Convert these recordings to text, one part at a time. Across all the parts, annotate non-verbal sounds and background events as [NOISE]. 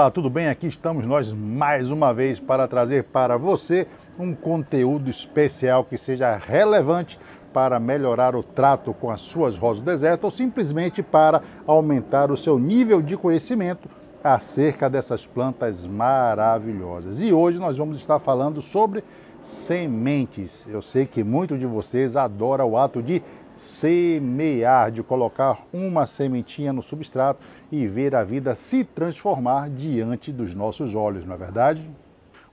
Olá, tudo bem? Aqui estamos nós mais uma vez para trazer para você um conteúdo especial que seja relevante para melhorar o trato com as suas rosas do deserto ou simplesmente para aumentar o seu nível de conhecimento acerca dessas plantas maravilhosas. E hoje nós vamos estar falando sobre sementes. Eu sei que muitos de vocês adoram o ato de semear, de colocar uma sementinha no substrato e ver a vida se transformar diante dos nossos olhos, não é verdade?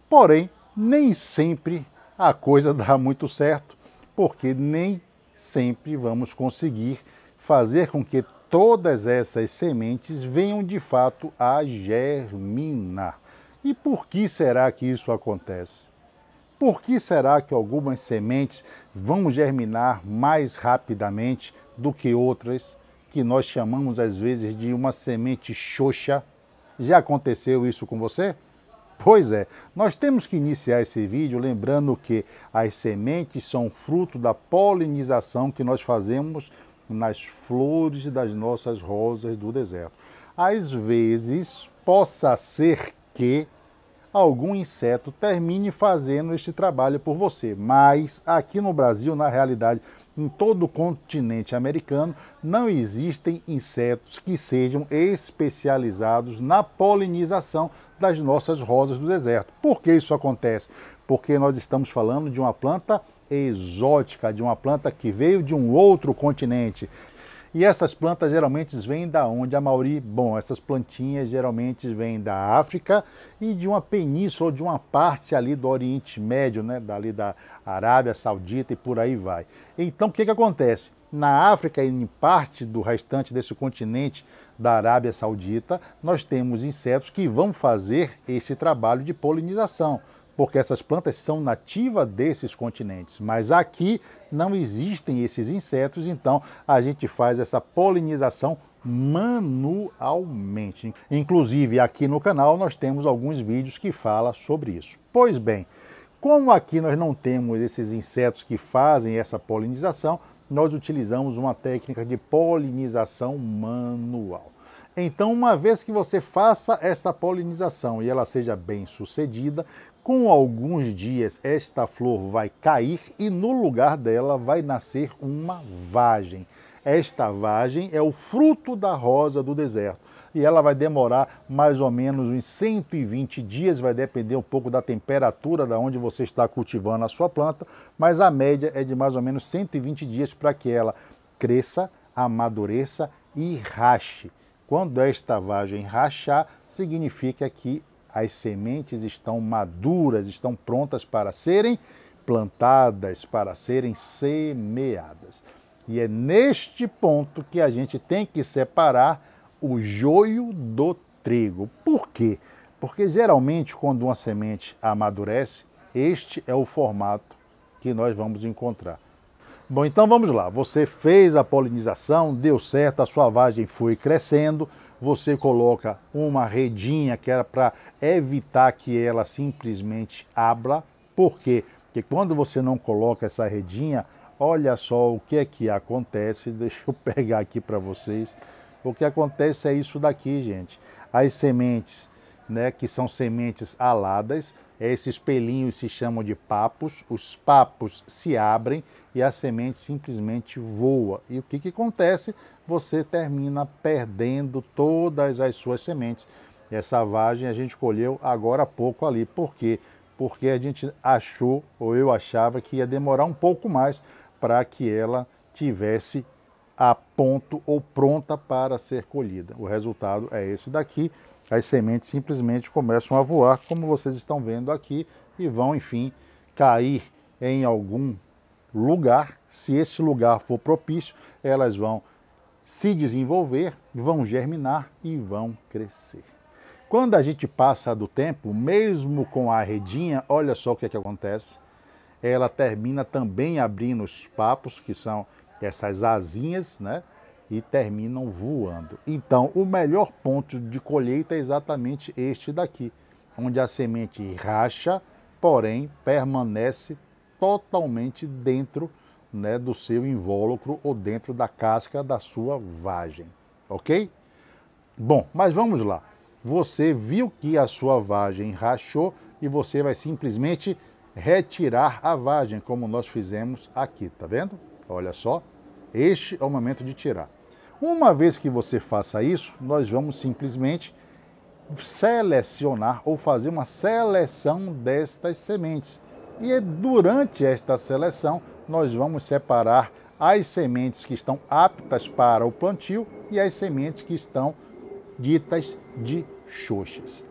Porém, nem sempre a coisa dá muito certo, porque nem sempre vamos conseguir fazer com que todas essas sementes venham de fato a germinar. E por que será que isso acontece? Por que será que algumas sementes vão germinar mais rapidamente do que outras que nós chamamos às vezes de uma semente xoxa. Já aconteceu isso com você? Pois é, nós temos que iniciar esse vídeo lembrando que as sementes são fruto da polinização que nós fazemos nas flores das nossas rosas do deserto. Às vezes, possa ser que algum inseto termine fazendo este trabalho por você. Mas aqui no Brasil, na realidade, em todo o continente americano, não existem insetos que sejam especializados na polinização das nossas rosas do deserto. Por que isso acontece? Porque nós estamos falando de uma planta exótica, de uma planta que veio de um outro continente e essas plantas geralmente vêm da onde? A Mauri, bom, essas plantinhas geralmente vêm da África e de uma península ou de uma parte ali do Oriente Médio, né? Dali da Arábia Saudita e por aí vai. Então o que, que acontece? Na África e em parte do restante desse continente da Arábia Saudita, nós temos insetos que vão fazer esse trabalho de polinização porque essas plantas são nativas desses continentes, mas aqui não existem esses insetos, então a gente faz essa polinização manualmente. Inclusive aqui no canal nós temos alguns vídeos que fala sobre isso. Pois bem, como aqui nós não temos esses insetos que fazem essa polinização, nós utilizamos uma técnica de polinização manual. Então, uma vez que você faça esta polinização e ela seja bem sucedida, com alguns dias, esta flor vai cair e no lugar dela vai nascer uma vagem. Esta vagem é o fruto da rosa do deserto e ela vai demorar mais ou menos uns 120 dias, vai depender um pouco da temperatura da onde você está cultivando a sua planta, mas a média é de mais ou menos 120 dias para que ela cresça, amadureça e rache. Quando esta vagem rachar, significa que as sementes estão maduras, estão prontas para serem plantadas, para serem semeadas. E é neste ponto que a gente tem que separar o joio do trigo. Por quê? Porque geralmente, quando uma semente amadurece, este é o formato que nós vamos encontrar. Bom, então vamos lá. Você fez a polinização, deu certo, a sua vagem foi crescendo, você coloca uma redinha que era para evitar que ela simplesmente abra. Por quê? Porque quando você não coloca essa redinha, olha só o que é que acontece. [LAUGHS] Deixa eu pegar aqui para vocês. O que acontece é isso daqui, gente. As sementes, né, que são sementes aladas, esses pelinhos se chamam de papos. Os papos se abrem e a semente simplesmente voa. E o que, que acontece? Você termina perdendo todas as suas sementes. Essa vagem a gente colheu agora há pouco ali. Por quê? Porque a gente achou, ou eu achava, que ia demorar um pouco mais para que ela tivesse a ponto ou pronta para ser colhida. O resultado é esse daqui. As sementes simplesmente começam a voar, como vocês estão vendo aqui, e vão, enfim, cair em algum lugar, se esse lugar for propício, elas vão se desenvolver, vão germinar e vão crescer. Quando a gente passa do tempo, mesmo com a redinha, olha só o que, é que acontece. Ela termina também abrindo os papos, que são essas asinhas, né? E terminam voando. Então, o melhor ponto de colheita é exatamente este daqui, onde a semente racha, porém permanece totalmente dentro né, do seu invólucro ou dentro da casca da sua vagem, ok? Bom, mas vamos lá. Você viu que a sua vagem rachou e você vai simplesmente retirar a vagem, como nós fizemos aqui, tá vendo? Olha só, este é o momento de tirar. Uma vez que você faça isso, nós vamos simplesmente selecionar ou fazer uma seleção destas sementes. E durante esta seleção, nós vamos separar as sementes que estão aptas para o plantio e as sementes que estão ditas de xoxas.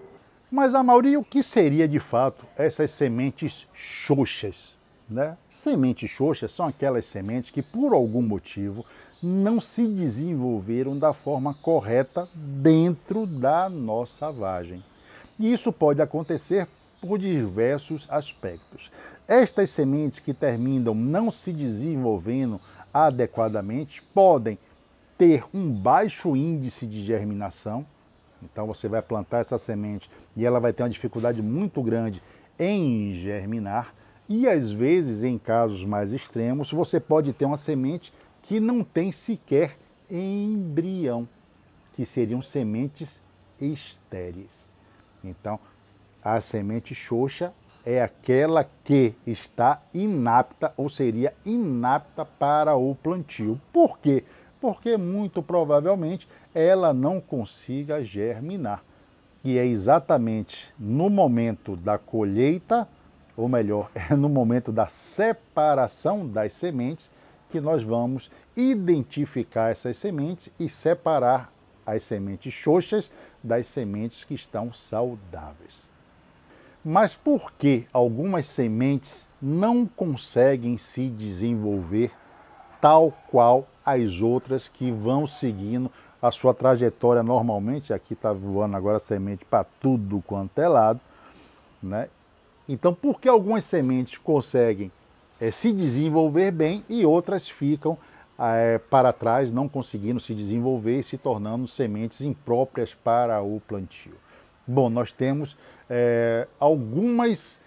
Mas a maioria, o que seria de fato essas sementes xoxas? Né? Sementes xoxas são aquelas sementes que por algum motivo não se desenvolveram da forma correta dentro da nossa vagem. E isso pode acontecer por diversos aspectos. Estas sementes que terminam não se desenvolvendo adequadamente podem ter um baixo índice de germinação. Então você vai plantar essa semente e ela vai ter uma dificuldade muito grande em germinar. E às vezes, em casos mais extremos, você pode ter uma semente que não tem sequer embrião, que seriam sementes estéreis. Então, a semente xoxa é aquela que está inapta ou seria inapta para o plantio. Por quê? Porque muito provavelmente ela não consiga germinar. E é exatamente no momento da colheita, ou melhor, [LAUGHS] é no momento da separação das sementes, que nós vamos identificar essas sementes e separar as sementes xoxas das sementes que estão saudáveis. Mas por que algumas sementes não conseguem se desenvolver tal qual as outras que vão seguindo a sua trajetória normalmente? Aqui está voando agora semente para tudo quanto é lado. Né? Então, por que algumas sementes conseguem é, se desenvolver bem e outras ficam é, para trás, não conseguindo se desenvolver e se tornando sementes impróprias para o plantio? Bom, nós temos é, algumas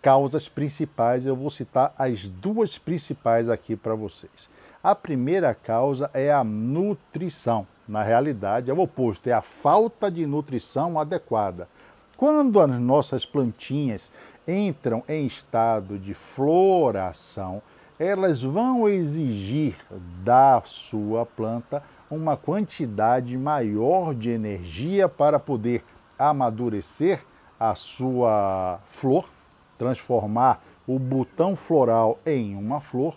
causas principais, eu vou citar as duas principais aqui para vocês. A primeira causa é a nutrição. Na realidade, é o oposto, é a falta de nutrição adequada. Quando as nossas plantinhas entram em estado de floração, elas vão exigir da sua planta uma quantidade maior de energia para poder amadurecer a sua flor, transformar o botão floral em uma flor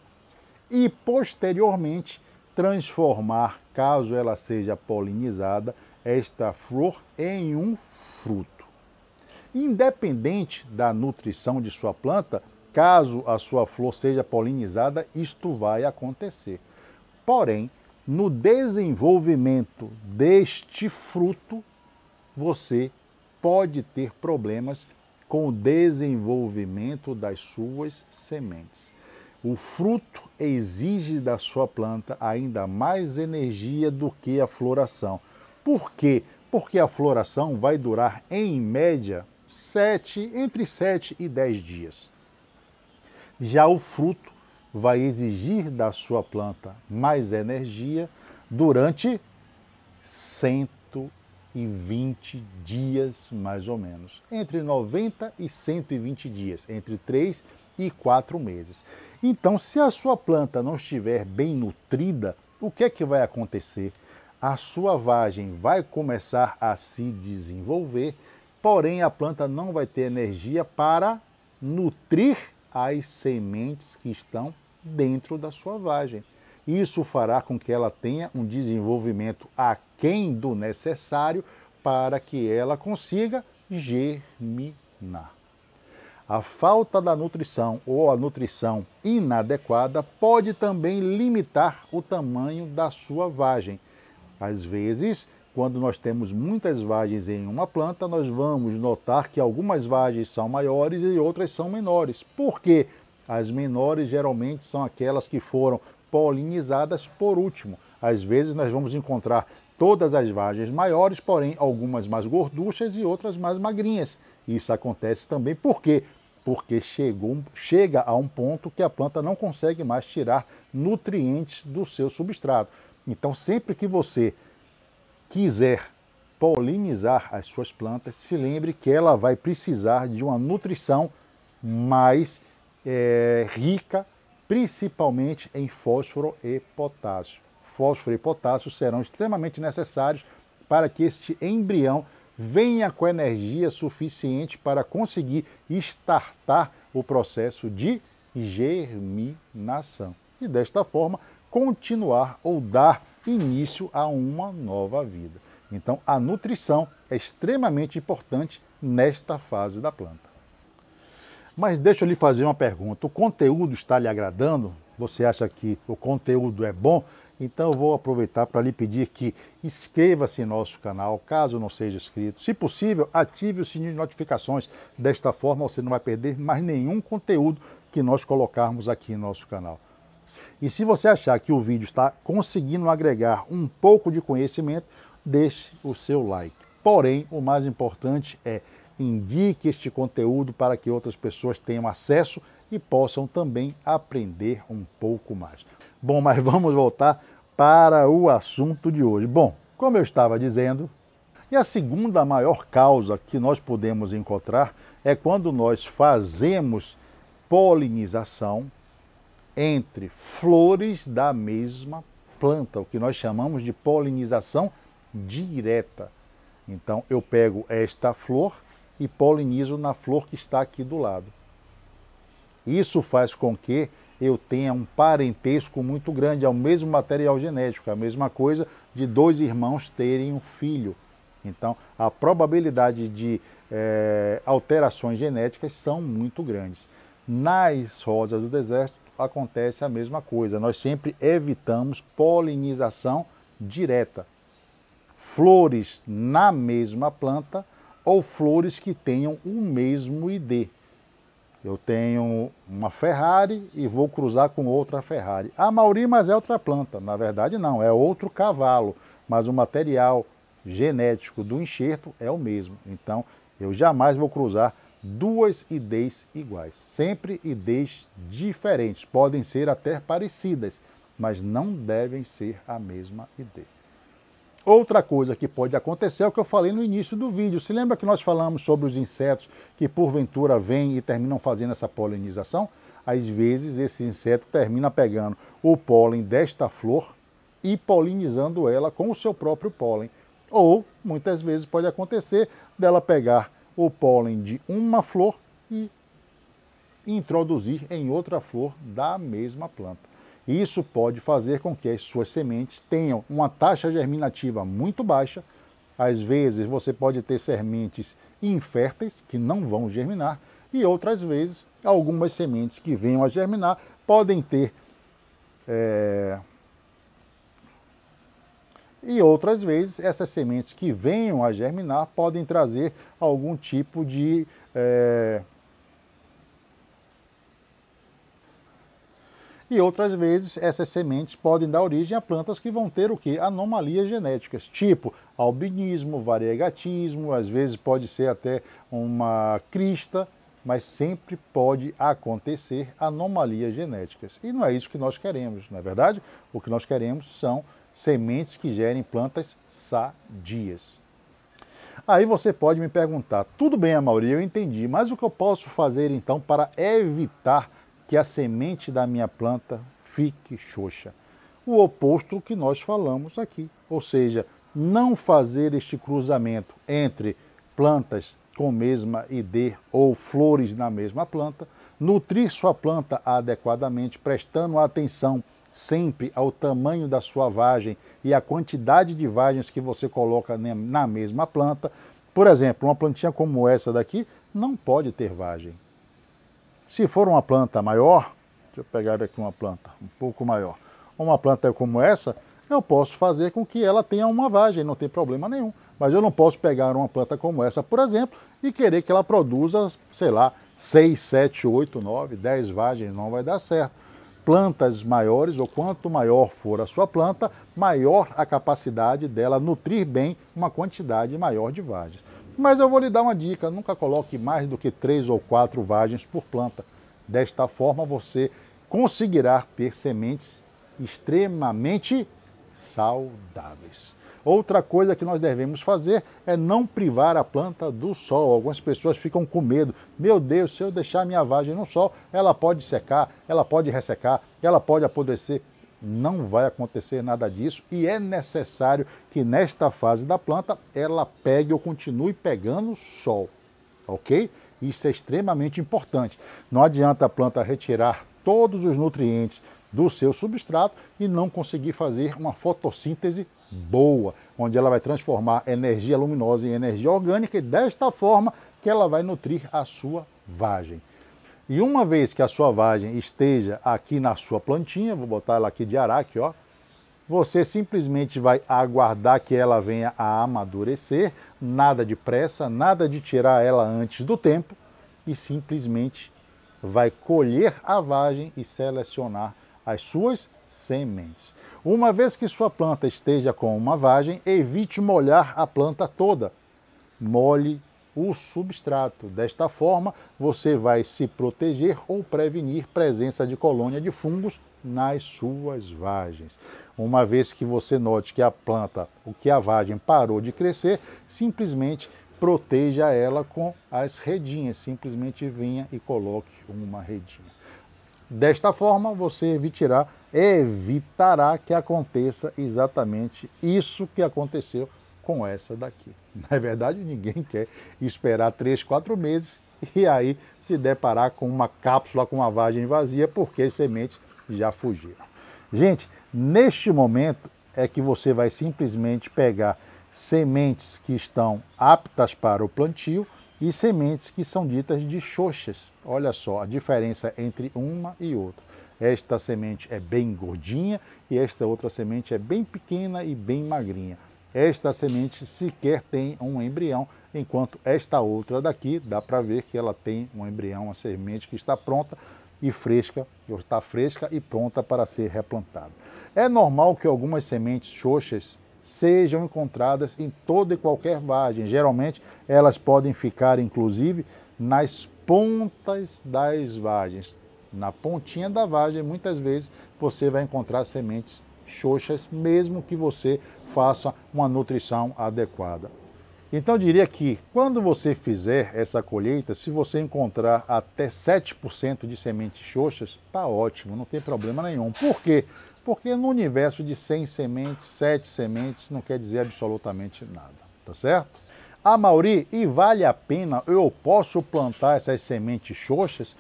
e posteriormente transformar, caso ela seja polinizada, esta flor em um fruto. Independente da nutrição de sua planta, caso a sua flor seja polinizada, isto vai acontecer. Porém, no desenvolvimento deste fruto, você pode ter problemas com o desenvolvimento das suas sementes. O fruto exige da sua planta ainda mais energia do que a floração. Por quê? Porque a floração vai durar, em média, 7, entre 7 e 10 dias. Já o fruto vai exigir da sua planta mais energia durante 100 e 20 dias, mais ou menos. Entre 90 e 120 dias, entre 3 e 4 meses. Então, se a sua planta não estiver bem nutrida, o que é que vai acontecer? A sua vagem vai começar a se desenvolver, porém a planta não vai ter energia para nutrir as sementes que estão dentro da sua vagem. Isso fará com que ela tenha um desenvolvimento a aquém do necessário para que ela consiga germinar. A falta da nutrição ou a nutrição inadequada pode também limitar o tamanho da sua vagem. Às vezes, quando nós temos muitas vagens em uma planta, nós vamos notar que algumas vagens são maiores e outras são menores. Por quê? As menores geralmente são aquelas que foram polinizadas por último. Às vezes nós vamos encontrar Todas as vagens maiores, porém algumas mais gorduchas e outras mais magrinhas. Isso acontece também porque porque chegou, chega a um ponto que a planta não consegue mais tirar nutrientes do seu substrato. Então, sempre que você quiser polinizar as suas plantas, se lembre que ela vai precisar de uma nutrição mais é, rica, principalmente em fósforo e potássio fósforo e potássio serão extremamente necessários para que este embrião venha com energia suficiente para conseguir estartar o processo de germinação e desta forma continuar ou dar início a uma nova vida. Então, a nutrição é extremamente importante nesta fase da planta. Mas deixa eu lhe fazer uma pergunta: o conteúdo está lhe agradando? Você acha que o conteúdo é bom? Então eu vou aproveitar para lhe pedir que inscreva-se em nosso canal, caso não seja inscrito. Se possível, ative o sininho de notificações. Desta forma você não vai perder mais nenhum conteúdo que nós colocarmos aqui em nosso canal. E se você achar que o vídeo está conseguindo agregar um pouco de conhecimento, deixe o seu like. Porém, o mais importante é indique este conteúdo para que outras pessoas tenham acesso e possam também aprender um pouco mais. Bom, mas vamos voltar para o assunto de hoje. Bom, como eu estava dizendo, e a segunda maior causa que nós podemos encontrar é quando nós fazemos polinização entre flores da mesma planta, o que nós chamamos de polinização direta. Então eu pego esta flor e polinizo na flor que está aqui do lado. Isso faz com que eu tenha um parentesco muito grande, é o mesmo material genético, é a mesma coisa de dois irmãos terem um filho. Então, a probabilidade de é, alterações genéticas são muito grandes. Nas rosas do deserto acontece a mesma coisa. Nós sempre evitamos polinização direta. Flores na mesma planta ou flores que tenham o mesmo ID. Eu tenho uma Ferrari e vou cruzar com outra Ferrari. A Mauri, mas é outra planta. Na verdade, não, é outro cavalo, mas o material genético do enxerto é o mesmo. Então, eu jamais vou cruzar duas IDs iguais. Sempre IDs diferentes. Podem ser até parecidas, mas não devem ser a mesma ideia. Outra coisa que pode acontecer é o que eu falei no início do vídeo. Se lembra que nós falamos sobre os insetos que porventura vêm e terminam fazendo essa polinização? Às vezes esse inseto termina pegando o pólen desta flor e polinizando ela com o seu próprio pólen. Ou, muitas vezes, pode acontecer dela pegar o pólen de uma flor e introduzir em outra flor da mesma planta. Isso pode fazer com que as suas sementes tenham uma taxa germinativa muito baixa. Às vezes você pode ter sementes inférteis que não vão germinar e outras vezes algumas sementes que venham a germinar podem ter é... e outras vezes essas sementes que venham a germinar podem trazer algum tipo de é... E outras vezes essas sementes podem dar origem a plantas que vão ter o que? Anomalias genéticas, tipo albinismo, variegatismo, às vezes pode ser até uma crista, mas sempre pode acontecer anomalias genéticas. E não é isso que nós queremos, não é verdade? O que nós queremos são sementes que gerem plantas sadias. Aí você pode me perguntar, tudo bem, Amaury, eu entendi, mas o que eu posso fazer então para evitar que a semente da minha planta fique xoxa. O oposto que nós falamos aqui, ou seja, não fazer este cruzamento entre plantas com mesma ID ou flores na mesma planta, nutrir sua planta adequadamente, prestando atenção sempre ao tamanho da sua vagem e à quantidade de vagens que você coloca na mesma planta. Por exemplo, uma plantinha como essa daqui não pode ter vagem. Se for uma planta maior, deixa eu pegar aqui uma planta um pouco maior, uma planta como essa, eu posso fazer com que ela tenha uma vagem, não tem problema nenhum. Mas eu não posso pegar uma planta como essa, por exemplo, e querer que ela produza, sei lá, 6, 7, 8, 9, 10 vagens, não vai dar certo. Plantas maiores, ou quanto maior for a sua planta, maior a capacidade dela nutrir bem uma quantidade maior de vagens. Mas eu vou lhe dar uma dica: nunca coloque mais do que três ou quatro vagens por planta. Desta forma, você conseguirá ter sementes extremamente saudáveis. Outra coisa que nós devemos fazer é não privar a planta do sol. Algumas pessoas ficam com medo. Meu Deus, se eu deixar minha vagem no sol, ela pode secar, ela pode ressecar, ela pode apodrecer não vai acontecer nada disso e é necessário que nesta fase da planta ela pegue ou continue pegando sol, ok? Isso é extremamente importante. Não adianta a planta retirar todos os nutrientes do seu substrato e não conseguir fazer uma fotossíntese boa, onde ela vai transformar energia luminosa em energia orgânica e desta forma que ela vai nutrir a sua vagem. E uma vez que a sua vagem esteja aqui na sua plantinha, vou botar ela aqui de araque, ó, você simplesmente vai aguardar que ela venha a amadurecer, nada de pressa, nada de tirar ela antes do tempo e simplesmente vai colher a vagem e selecionar as suas sementes. Uma vez que sua planta esteja com uma vagem, evite molhar a planta toda. Molhe o substrato. Desta forma, você vai se proteger ou prevenir presença de colônia de fungos nas suas vagens. Uma vez que você note que a planta, o que a vagem parou de crescer, simplesmente proteja ela com as redinhas, simplesmente venha e coloque uma redinha. Desta forma, você evitará, evitará que aconteça exatamente isso que aconteceu com essa daqui. [LAUGHS] Na verdade, ninguém quer esperar três, quatro meses e aí se deparar com uma cápsula com uma vagem vazia, porque as sementes já fugiram. Gente, neste momento é que você vai simplesmente pegar sementes que estão aptas para o plantio e sementes que são ditas de xoxas. Olha só a diferença entre uma e outra. Esta semente é bem gordinha e esta outra semente é bem pequena e bem magrinha esta semente sequer tem um embrião, enquanto esta outra daqui, dá para ver que ela tem um embrião, uma semente que está pronta e fresca, está fresca e pronta para ser replantada. É normal que algumas sementes xoxas sejam encontradas em toda e qualquer vagem. Geralmente, elas podem ficar, inclusive, nas pontas das vagens. Na pontinha da vagem, muitas vezes, você vai encontrar sementes xoxas, mesmo que você faça uma nutrição adequada. Então eu diria que quando você fizer essa colheita, se você encontrar até 7% de sementes xoxas, tá ótimo, não tem problema nenhum. Por quê? Porque no universo de 100 sementes, 7 sementes não quer dizer absolutamente nada, tá certo? A ah, Mauri, e vale a pena, eu posso plantar essas sementes xoxas?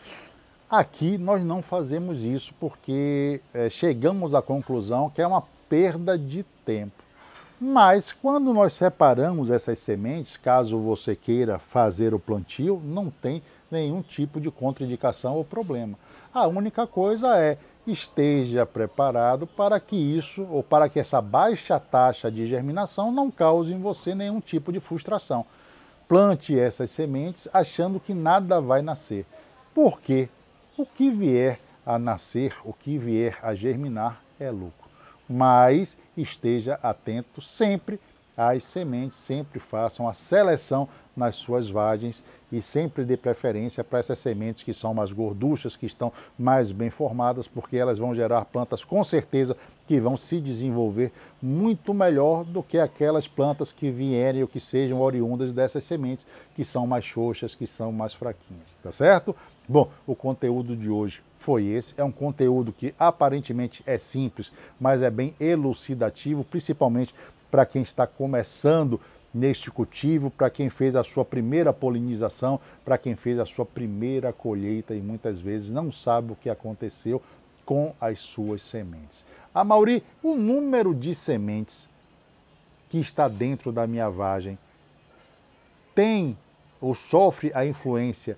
Aqui nós não fazemos isso porque é, chegamos à conclusão que é uma perda de tempo. Mas quando nós separamos essas sementes, caso você queira fazer o plantio, não tem nenhum tipo de contraindicação ou problema. A única coisa é esteja preparado para que isso ou para que essa baixa taxa de germinação não cause em você nenhum tipo de frustração. Plante essas sementes achando que nada vai nascer. Por quê? O que vier a nascer, o que vier a germinar é lucro. Mas esteja atento sempre às sementes, sempre façam a seleção nas suas vagens e sempre dê preferência para essas sementes que são mais gorduchas, que estão mais bem formadas, porque elas vão gerar plantas com certeza que vão se desenvolver muito melhor do que aquelas plantas que vierem ou que sejam oriundas dessas sementes que são mais xoxas, que são mais fraquinhas, tá certo? Bom, o conteúdo de hoje foi esse. É um conteúdo que aparentemente é simples, mas é bem elucidativo, principalmente para quem está começando neste cultivo, para quem fez a sua primeira polinização, para quem fez a sua primeira colheita e muitas vezes não sabe o que aconteceu com as suas sementes. A Mauri, o número de sementes que está dentro da minha vagem tem ou sofre a influência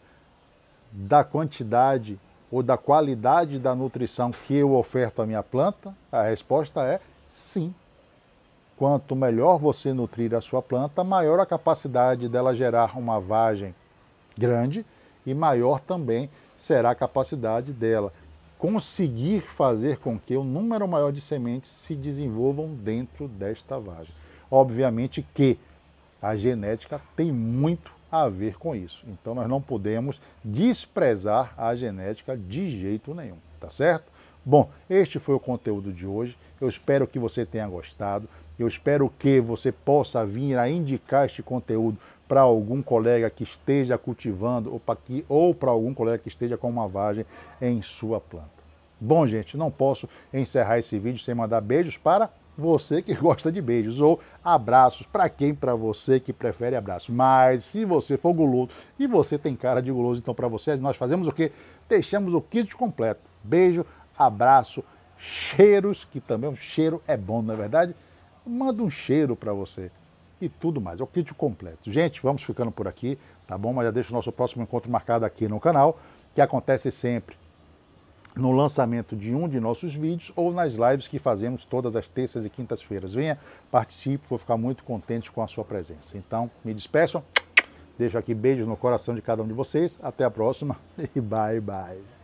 da quantidade ou da qualidade da nutrição que eu oferto à minha planta? A resposta é sim. Quanto melhor você nutrir a sua planta, maior a capacidade dela gerar uma vagem grande e maior também será a capacidade dela conseguir fazer com que o um número maior de sementes se desenvolvam dentro desta vagem. Obviamente que a genética tem muito a ver com isso. Então nós não podemos desprezar a genética de jeito nenhum, tá certo? Bom, este foi o conteúdo de hoje. Eu espero que você tenha gostado. Eu espero que você possa vir a indicar este conteúdo para algum colega que esteja cultivando ou para, ou algum colega que esteja com uma vagem em sua planta. Bom, gente, não posso encerrar esse vídeo sem mandar beijos para você que [LAUGHS] gosta de beijos, ou abraços para quem? Para você que prefere abraço. Mas se você for guloso e você tem cara de guloso, então para você nós fazemos o quê? Deixamos o kit completo. Beijo, abraço, cheiros, que também o cheiro é bom, na é verdade. Manda um cheiro para você e tudo mais. É o kit completo. Gente, vamos ficando por aqui, tá bom? Mas já deixa o nosso próximo encontro marcado aqui no canal, que acontece sempre no lançamento de um de nossos vídeos ou nas lives que fazemos todas as terças e quintas-feiras. Venha, participe, vou ficar muito contente com a sua presença. Então, me despeço, deixo aqui beijos no coração de cada um de vocês. Até a próxima [LAUGHS] e bye bye.